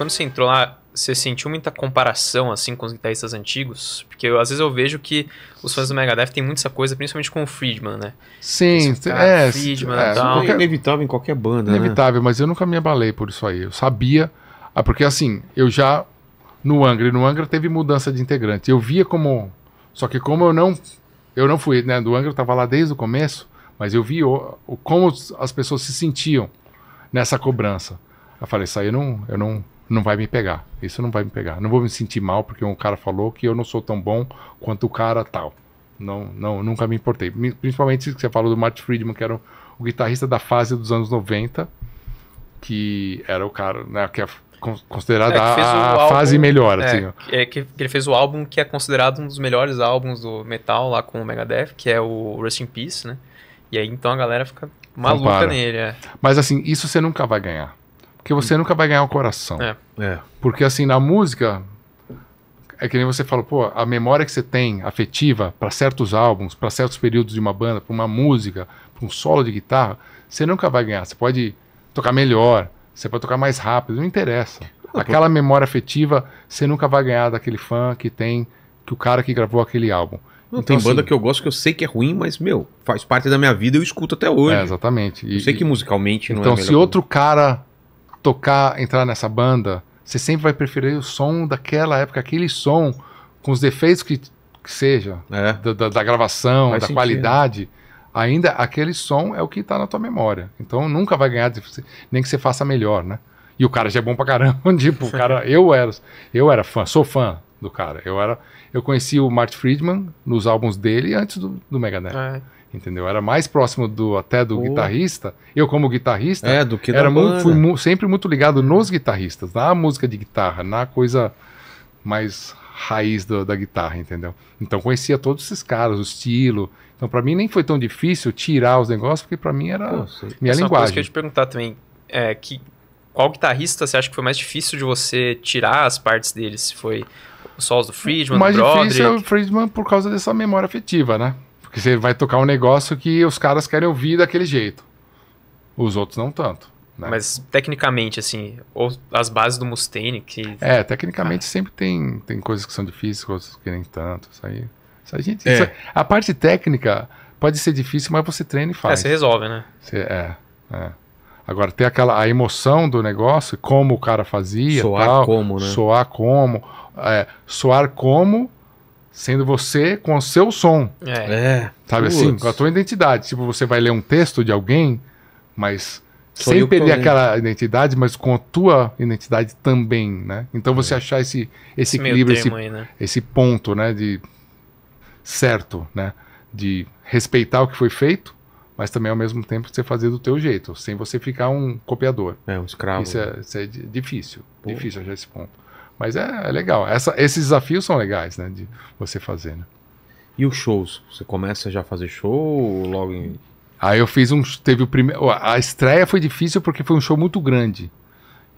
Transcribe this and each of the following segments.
quando você entrou lá, você sentiu muita comparação assim com os guitarristas antigos? Porque eu, às vezes eu vejo que os fãs do Megadeth tem muita coisa, principalmente com o Friedman, né? Sim, cara, é. Friedman, é, tal. Qualquer, inevitável em qualquer banda, né? Inevitável, né? mas eu nunca me abalei por isso aí. Eu sabia, ah, porque assim, eu já no Angra, no Angra teve mudança de integrante. Eu via como, só que como eu não, eu não fui, né, do Angra eu tava lá desde o começo, mas eu vi o, o como as pessoas se sentiam nessa cobrança. Eu falei, isso aí eu não, eu não não vai me pegar. Isso não vai me pegar. Não vou me sentir mal porque um cara falou que eu não sou tão bom quanto o cara tal. Não, não, nunca me importei. Principalmente que você falou do Martin Friedman, que era o, guitarrista da fase dos anos 90, que era o cara, né, que é considerada é, a, álbum, fase melhor, é, assim. É, é que, ele fez o álbum que é considerado um dos melhores álbuns do metal lá com o Megadeth, que é o Rest in Peace, né? E aí então a galera fica maluca Compara. nele, é. Mas assim, isso você nunca vai ganhar. Porque você nunca vai ganhar o coração. É. é. Porque assim, na música, é que nem você falou, pô, a memória que você tem afetiva para certos álbuns, para certos períodos de uma banda, para uma música, para um solo de guitarra, você nunca vai ganhar. Você pode tocar melhor, você pode tocar mais rápido, não interessa. Aquela memória afetiva você nunca vai ganhar daquele fã que tem, que o cara que gravou aquele álbum. Não, então, tem assim, banda que eu gosto que eu sei que é ruim, mas, meu, faz parte da minha vida e eu escuto até hoje. É, exatamente. E, eu sei que musicalmente não então, é Então, se outro cara tocar, entrar nessa banda, você sempre vai preferir o som daquela época, aquele som, com os defeitos que, que seja, é. da, da, da, gravação, Faz da sentido. qualidade, ainda aquele som é o que está na tua memória. Então nunca vai ganhar, nem que você faça melhor, né? E o cara já é bom pra caramba, tipo, o cara, eu era, eu era fã, sou fã, do cara. Eu era, eu conheci o Martin Friedman nos álbuns dele antes do, do Megadeth. É. Entendeu? Era mais próximo do até do Pô. guitarrista. Eu como guitarrista, é, do que era muito, fui mu sempre muito ligado nos guitarristas, na música de guitarra, na coisa mais raiz do, da guitarra, entendeu? Então conhecia todos esses caras, o estilo. Então para mim nem foi tão difícil tirar os negócios, porque para mim era Pô, minha Essa linguagem. É uma coisa que eu te perguntar também, é que qual guitarrista você acha que foi mais difícil de você tirar as partes dele? Se foi os solos do Friedman, o mais do Broderick. difícil é o Friedman por causa dessa memória afetiva, né? Porque você vai tocar um negócio que os caras querem ouvir daquele jeito. Os outros não tanto. Né? Mas tecnicamente, assim, ou as bases do Mustaine que. É, tecnicamente ah. sempre tem, tem coisas que são difíceis, coisas que nem tanto. Isso aí. Isso aí gente, é. isso, a parte técnica pode ser difícil, mas você treina e é, faz. É, você resolve, né? Você, é, é. Agora, ter aquela a emoção do negócio, como o cara fazia, soar tal, como, né? Soar como é, soar como sendo você com o seu som. É. é. Sabe assim? Putz. assim? Com a tua identidade. Tipo, você vai ler um texto de alguém, mas Sou sem perder aquela identidade, mas com a tua identidade também, né? Então você é. achar esse, esse, esse equilíbrio, esse, aí, né? esse ponto, né? De certo, né? De respeitar o que foi feito, mas também ao mesmo tempo você fazer do teu jeito, sem você ficar um copiador. É, um escravo. Isso é, né? isso é difícil. Pô. Difícil achar esse ponto. Mas é, é legal. Essa, esses desafios são legais, né? De você fazer, né? E os shows? Você começa já a fazer show logo em. Aí eu fiz um. Teve o primeiro. A estreia foi difícil porque foi um show muito grande.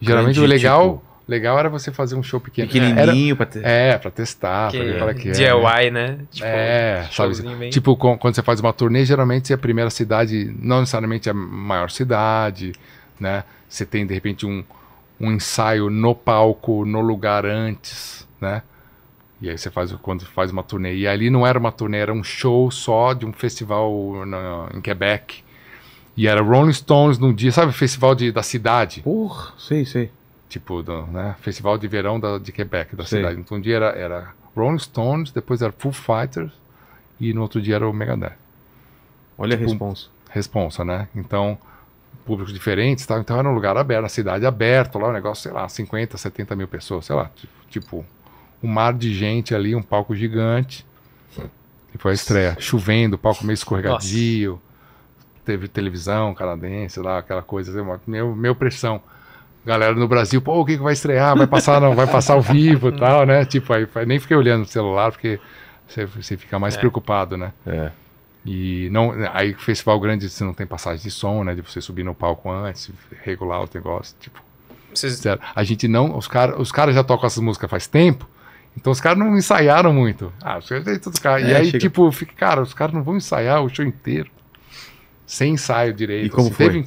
Geralmente grande, o legal. Tipo... Legal era você fazer um show pequeno. Pequenininho, para é, pra ter... É, pra testar, que... pra ver qual é que é. DIY, né? né? Tipo, é, sabe? Bem... Tipo, com, quando você faz uma turnê, geralmente é a primeira cidade, não necessariamente é a maior cidade, né? Você tem, de repente, um, um ensaio no palco, no lugar antes, né? E aí você faz quando faz uma turnê. E ali não era uma turnê, era um show só de um festival em Quebec. E era Rolling Stones num dia, sabe, festival de, da cidade. Por sei, sei. Tipo, do, né, festival de verão da, de Quebec, da sei. cidade. Então um dia era, era Rolling Stones, depois era Foo Fighters e no outro dia era o Megadeth. Olha tipo, a responsa. Responsa, né? Então, públicos diferentes, então era um lugar aberto, a cidade aberta, lá o um negócio, sei lá, 50, 70 mil pessoas, sei lá, tipo, um mar de gente ali, um palco gigante. E foi a estreia, chovendo, o palco meio escorregadio, Nossa. teve televisão canadense lá, aquela coisa, assim, meu, meu pressão. Galera no Brasil, pô, o que, que vai estrear? Vai passar, não, vai passar ao vivo tal, né? Tipo, aí nem fiquei olhando o celular, porque você, você fica mais é. preocupado, né? É. E não, aí festival grande você não tem passagem de som, né? De você subir no palco antes, regular o negócio, tipo. Vocês... A gente não, os caras, os caras já tocam essas músicas faz tempo. Então os caras não ensaiaram muito. Ah, os caras É, e aí chega... tipo, fica, cara, os caras não vão ensaiar o show inteiro sem ensaio direito. E como assim, foi? Teve...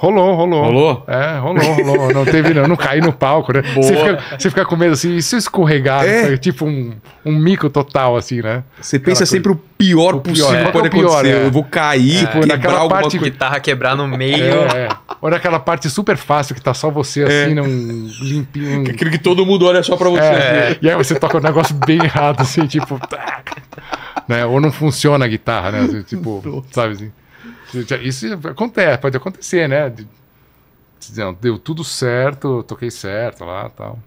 Rolou, rolou. Rolou? É, rolou, rolou. Não teve, não, não caí no palco, né? Boa. Você fica, você fica com medo assim, e se escorregar? É. é. Tipo um, um mico total, assim, né? Você Aquela pensa coisa. sempre o pior possível pior, é. pode pior, acontecer. É. Eu vou cair, é. Tipo, naquela parte guitarra quebrar no meio. É, é. Ou naquela parte super fácil que tá só você é. assim, num limpinho. Que aquilo que todo mundo olha só pra você. É. E aí você toca um negócio bem errado, assim, tipo. Né? Ou não funciona a guitarra, né? Assim, tipo, sabe assim. Isso acontece, pode acontecer, né? deu tudo certo, toquei certo lá tal.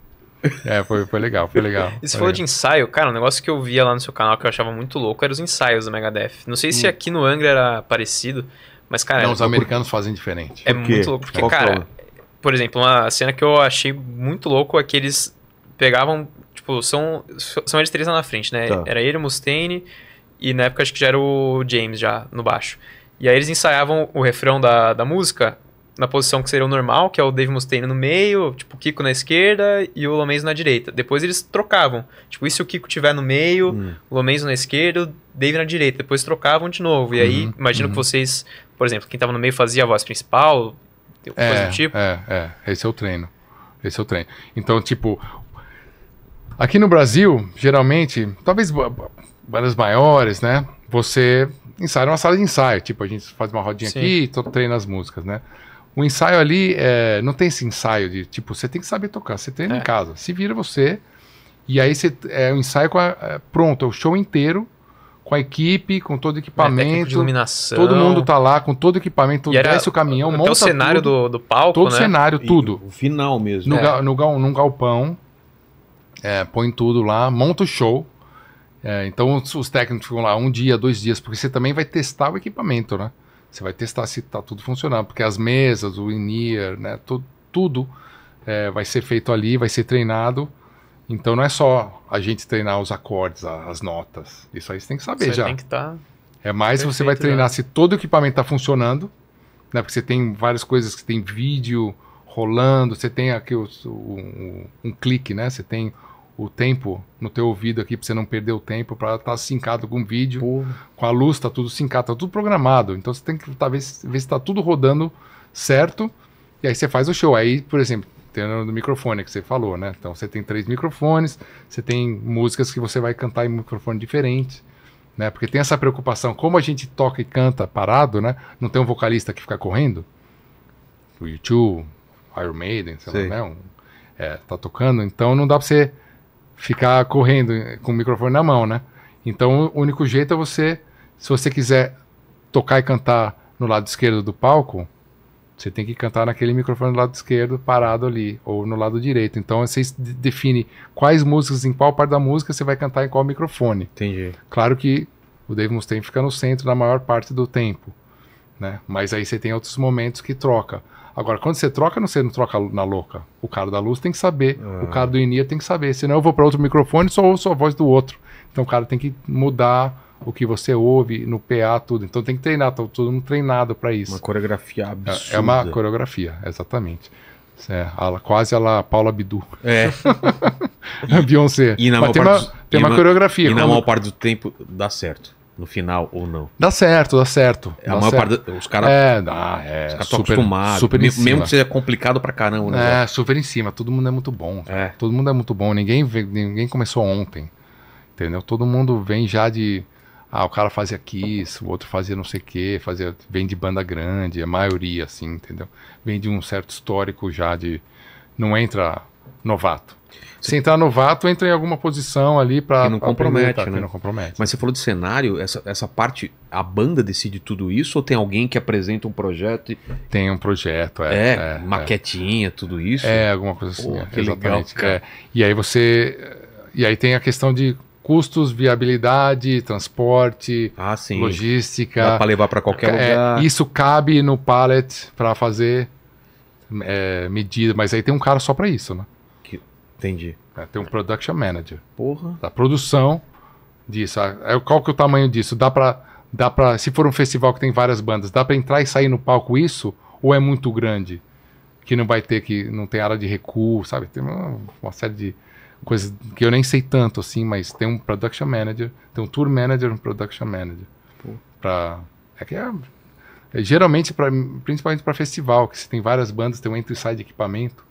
É, foi, foi legal, foi legal. Esse falou de ensaio, cara, um negócio que eu via lá no seu canal que eu achava muito louco eram os ensaios do Megadeth. Não sei se hum. aqui no Angra era parecido, mas, cara. Não, os americanos por... fazem diferente. É muito louco, porque, Qual é cara, problema? por exemplo, uma cena que eu achei muito louco é que eles pegavam, tipo, são, são eles três lá na frente, né? Tá. Era ele, o Mustaine, e na época acho que já era o James já no baixo. E aí eles ensaiavam o refrão da, da música na posição que seria o normal, que é o Dave Mustaine no meio, tipo, o Kiko na esquerda e o Lomenzo na direita. Depois eles trocavam. Tipo, e se o Kiko tiver no meio, hum. o Lomenzo na esquerda, o Dave na direita. Depois trocavam de novo. E uhum, aí, imagino uhum. que vocês, por exemplo, quem tava no meio fazia a voz principal, é, coisa do tipo. É, é. Esse é o treino. Esse é o treino. Então, tipo, aqui no Brasil, geralmente, talvez bandas maiores, né? você ensaia é uma sala de ensaio. Tipo, a gente faz uma rodinha Sim. aqui e treina as músicas, né? O ensaio ali é, não tem esse ensaio de tipo, você tem que saber tocar, você treina é. em casa, se vira você. E aí você, é o um ensaio com a, é, pronto, é o show inteiro, com a equipe, com todo é, o equipamento. É, iluminação. Todo mundo tá lá com todo o equipamento, e desce era, o caminhão, monta o cenário tudo, do, do palco, Todo o né? cenário, tudo. E o final mesmo. No, é. no, num galpão, é, põe tudo lá, monta o show. É, então os técnicos ficam lá um dia, dois dias, porque você também vai testar o equipamento, né? Você vai testar se está tudo funcionando, porque as mesas, o in-ear, né? Tudo, tudo é, vai ser feito ali, vai ser treinado. Então não é só a gente treinar os acordes, as notas. Isso aí você tem que saber você já. Tem que tá é mais você vai treinar se todo o equipamento está funcionando, né? Porque você tem várias coisas que tem vídeo rolando, você tem aqui o, o, um clique, né? Você tem o tempo no teu ouvido aqui para você não perder o tempo, para estar tá sincado com o vídeo, com a luz tá tudo sincado, tá tudo programado. Então você tem que tá, ver, se, tá tudo rodando certo e aí você faz o show. Aí, por exemplo, tendo no microfone que você falou, né? Então você tem três microfones, você tem músicas que você vai cantar em microfone diferente, né? Porque tem essa preocupação, como a gente toca e canta parado, né? Não tem um vocalista que fica correndo. O YouTube, Iron Maiden, sei, lá, né? Um, é, tá tocando, então não dá pra você ficar correndo com o microfone na mão, né? Então o único jeito é você, se você quiser tocar e cantar no lado esquerdo do palco, você tem que cantar naquele microfone do lado esquerdo, parado ali, ou no lado direito. Então você define quais músicas, em qual parte da música você vai cantar em qual microfone. Entendi. Claro que o Dave Mustaine fica no centro na maior parte do tempo, né? Mas aí você tem outros momentos que troca. Agora, quando você troca, não, você não troca na louca. O cara da luz tem que saber, ah. o cara do INIR tem que saber. Senão eu vou para outro microfone e só ouço a voz do outro. Então o cara tem que mudar o que você ouve no PA, tudo. Então tem que treinar, tá todo mundo treinado para isso. Uma coreografia absurda. É, é uma coreografia, exatamente. É, a, quase ela Paula Bidu. É. Beyoncé. E na Mas tem, parte uma, tem uma, uma coreografia. E na maior parte do tempo dá certo no final ou não. Dá certo, dá certo. É, dá a maior certo. parte. Os caras. É, dá, é. estão acostumados. Super mesmo que seja complicado pra caramba, né? É, super em cima. Todo mundo é muito bom. É. Todo mundo é muito bom. Ninguém, ninguém começou ontem. Entendeu? Todo mundo vem já de. Ah, o cara fazia Kiss, o outro fazia não sei o quê, fazia, vem de banda grande, a maioria, assim, entendeu? Vem de um certo histórico já de. Não entra novato. Se entrar novato, entra em alguma posição ali para não compromete, aprender, tá? né? não compromete. Mas você falou de cenário, essa, essa parte, a banda decide tudo isso ou tem alguém que apresenta um projeto? E... Tem um projeto, é. é, é, é. maquetinha, é. tudo isso? É, alguma coisa assim. Pô, é, que exatamente. Legal, é. E aí você. E aí tem a questão de custos, viabilidade, transporte, ah, logística. Dá para levar para qualquer lugar. Isso cabe no pallet para fazer medida, mas aí tem um cara só para isso, né? Entendi. É, tem um production manager. Porra. Da produção disso. Ah, é, qual que é o tamanho disso? Dá pra, dá pra. Se for um festival que tem várias bandas, dá pra entrar e sair no palco isso? Ou é muito grande? Que não vai ter que. Não tem área de recuo, sabe? Tem uma, uma série de coisas que eu nem sei tanto assim, mas tem um production manager, tem um tour manager, um production manager. Pô. Pra. É que é. é geralmente, pra, principalmente para festival, que se tem várias bandas, tem um entra e sai de equipamento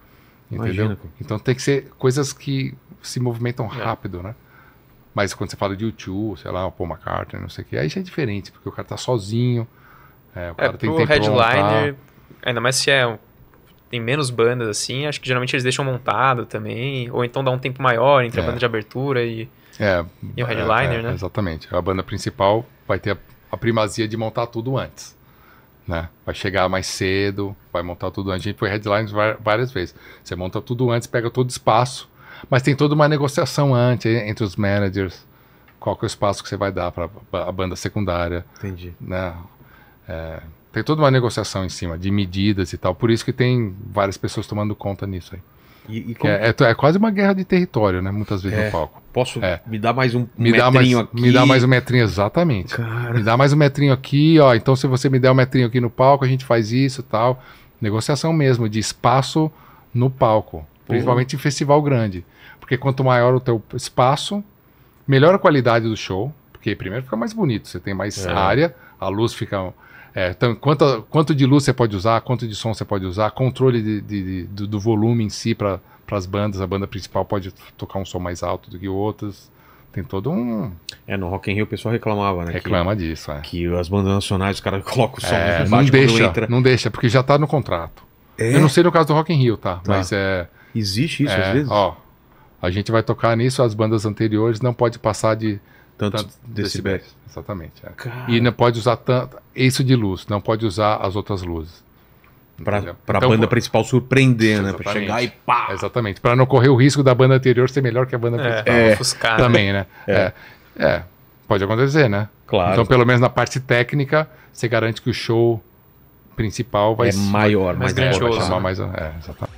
Imagina. Entendeu? Então tem que ser coisas que se movimentam é. rápido, é. né? Mas quando você fala de YouTube, sei lá, o Paul McCartney, não sei o que, aí já é diferente, porque o cara tá sozinho, é, o é, cara é, tem tempo headliner, ainda mais se é tem menos bandas assim, acho que geralmente eles deixam montado também, ou então dá um tempo maior entre é. a banda de abertura e, é, e o headliner, é, né? Exatamente. A banda principal vai ter a, a primazia de montar tudo antes né? Vai chegar mais cedo, vai montar tudo antes. A gente foi headlines várias vezes. Você monta tudo antes, pega todo espaço, mas tem toda uma negociação antes entre os managers. Qual que é o espaço que você vai dar para a banda secundária? Entendi. Né? É, tem toda uma negociação em cima de medidas e tal. Por isso que tem várias pessoas tomando conta nisso aí. E, e é, como... é, é, é, quase uma guerra de território, né? Muitas vezes é. no palco. Posso é. me dar mais um me metrinho mais, aqui? Me dá mais um metrinho, exatamente. Cara. Me dá mais um metrinho aqui, ó. Então, se você me der um metrinho aqui no palco, a gente faz isso tal. Negociação mesmo, de espaço no palco. Principalmente em festival grande. Porque quanto maior o teu espaço, melhor a qualidade do show. Porque primeiro fica mais bonito, você tem mais é. área, a luz fica é, então, quanto, quanto de luz você pode usar, quanto de som você pode usar, controle de, de, de, do, do, volume em si para as bandas. A banda principal pode tocar um som mais alto do que outras. Tem todo um. É, no Rock in Rio o pessoal reclamava, né? Reclama que, disso, é. Que as bandas nacionais, os caras colocam o som é, não deixa, entra... não deixa, porque já está no contrato. É? Eu não sei no caso do Rock in Rio, tá? tá. Mas é. Existe isso é, às vezes? Ó, a gente vai tocar nisso, as bandas anteriores não pode passar de tantos, tantos decibéis. decibéis. Exatamente. É. E não pode usar tanto, isso de luz, não pode usar as outras luzes. Para então, a banda principal surpreender, né? Para chegar e pá! Exatamente, para não correr o risco da banda anterior ser melhor que a banda é, principal. É, ofuscar, né? também, né? É. é. é, pode acontecer, né? Claro. Então, pelo menos na parte técnica, você garante que o show principal vai é maior, mais grandioso. Né? Mais, é, exatamente.